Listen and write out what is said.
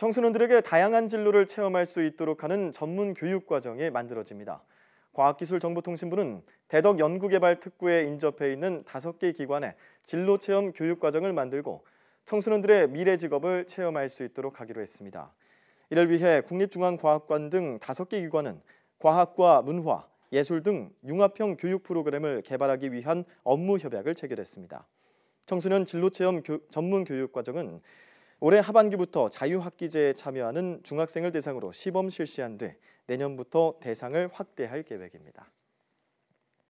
청소년들에게 다양한 진로를 체험할 수 있도록 하는 전문 교육 과정이 만들어집니다. 과학기술정보통신부는 대덕연구개발특구에 인접해 있는 5개 기관에 진로체험 교육과정을 만들고 청소년들의 미래 직업을 체험할 수 있도록 하기로 했습니다. 이를 위해 국립중앙과학관 등 5개 기관은 과학과 문화, 예술 등 융합형 교육 프로그램을 개발하기 위한 업무 협약을 체결했습니다. 청소년 진로체험 전문 교육과정은 올해 하반기부터 자유학기제에 참여하는 중학생을 대상으로 시범 실시한 뒤 내년부터 대상을 확대할 계획입니다.